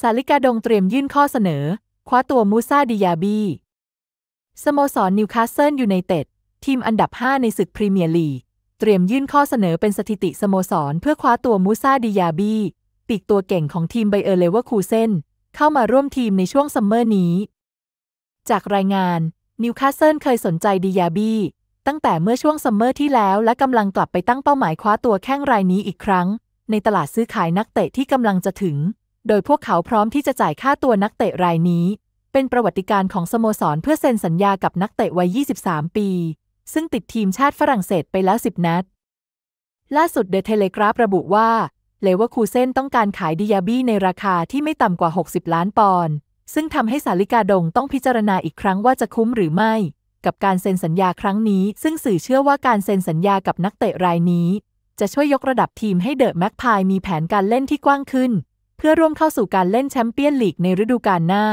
สาลิกาดงเตรียมยื่นข้อเสนอ คว้าตัวมูซาดิยาบีสโมสรนิวคาสเซิลยูไนเต็ด ทีมอันดับ 5 ในศึกพรีเมียร์ลีกเตรียมยื่นข้อเสนอเป็นสถิติสโมสรเพื่อคว้าตัวมูซาดิยาบีปีกตัวเก่งของทีมไบเออร์เลเวอร์คูเซนเข้ามาร่วมทีมในช่วงซัมเมอร์นี้ จากรายงานนิวคาสเซิลเคยสนใจดิยาบีตั้งแต่เมื่อช่วงซัมเมอร์ที่แล้วและกำลังกลับไปตั้งเป้าหมายคว้าตัวแข้งรายนี้อีกครั้งในตลาดซื้อขายนักเตะที่กำลังจะถึงโดยพวกเขาพร้อมที่จะจ่ายค่าตัวนักเตะรายนี้ เป็นประวัติการของสโมสรเพื่อเซ็นสัญญากับนักเตะวัย 23 ปี ซึ่งติดทีมชาติฝรั่งเศสไปแล้ว 10 นัด ล่าสุดเดอะเทเลกราฟระบุว่า เลวาคูเซนต้องการขายดิยาบี้ในราคาที่ไม่ต่ำกว่า 60 ล้านปอนด์ซึ่งทำให้สาลิกาดงต้องพิจารณาอีกครั้งว่าจะคุ้มหรือไม่ กับการเซ็นสัญญาครั้งนี้ ซึ่งสื่อเชื่อว่าการเซ็นสัญญากับนักเตะรายนี้ จะช่วยยกระดับทีมให้เดอะแม็กพายมีแผนการเล่นที่กว้างขึ้นเพื่อร่วมเข้าสู่การเล่นแชมเปี้ยนลีกในฤดูกาลหน้า